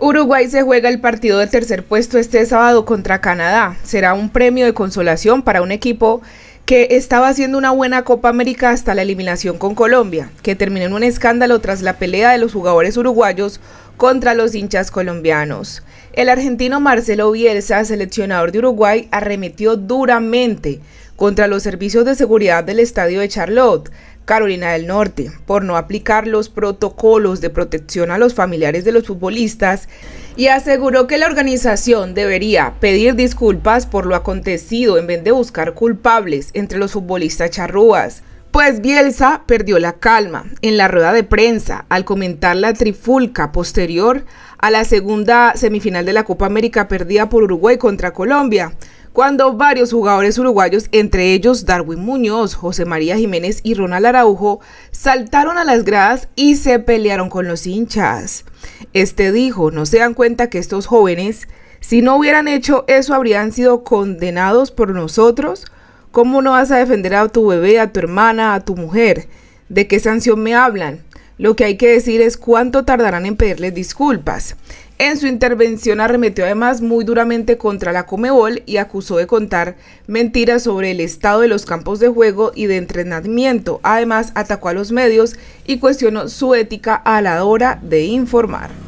Uruguay se juega el partido de tercer puesto este sábado contra Canadá. Será un premio de consolación para un equipo que estaba haciendo una buena Copa América hasta la eliminación con Colombia, que terminó en un escándalo tras la pelea de los jugadores uruguayos contra los hinchas colombianos. El argentino Marcelo Bielsa, seleccionador de Uruguay, arremetió duramente contra los servicios de seguridad del estadio de Charlotte, Carolina del Norte por no aplicar los protocolos de protección a los familiares de los futbolistas y aseguró que la organización debería pedir disculpas por lo acontecido en vez de buscar culpables entre los futbolistas charrúas. Pues Bielsa perdió la calma en la rueda de prensa al comentar la trifulca posterior a la segunda semifinal de la Copa América perdida por Uruguay contra Colombia, cuando varios jugadores uruguayos, entre ellos Darwin Muñoz, José María Jiménez y Ronald Araujo, saltaron a las gradas y se pelearon con los hinchas. Este dijo, no se dan cuenta que estos jóvenes, si no hubieran hecho eso, habrían sido condenados por nosotros. ¿Cómo no vas a defender a tu bebé, a tu hermana, a tu mujer? ¿De qué sanción me hablan? Lo que hay que decir es cuánto tardarán en pedirles disculpas. En su intervención arremetió además muy duramente contra la Comebol y acusó de contar mentiras sobre el estado de los campos de juego y de entrenamiento. Además atacó a los medios y cuestionó su ética a la hora de informar.